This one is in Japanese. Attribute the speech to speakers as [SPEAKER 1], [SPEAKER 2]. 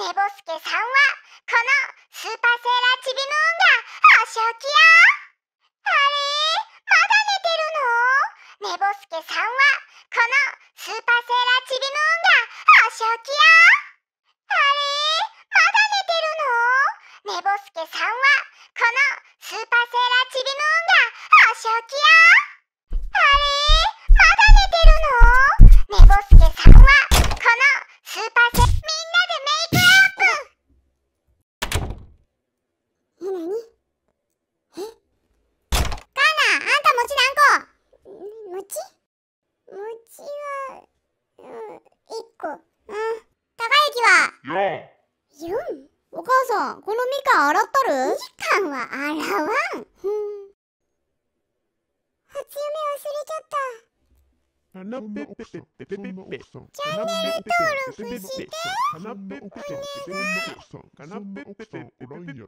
[SPEAKER 1] 寝ぼすけさんはこのスーパーセーラーチビムーンがお仕置きよあれまだ寝てるの寝ぼすけさんはこのスーパーセーラーチビムーンがお仕置きよあれまだ寝てるの寝ぼすけさんはこのスーパーセーラーチビムーンがお仕置きよ餅餅は、うん、1個。うん。
[SPEAKER 2] 高雪は 4! 4? お母さん、このみかん洗ったるみかんは洗わん。初夢忘れ
[SPEAKER 3] ちゃった。チャンネル登録してお願い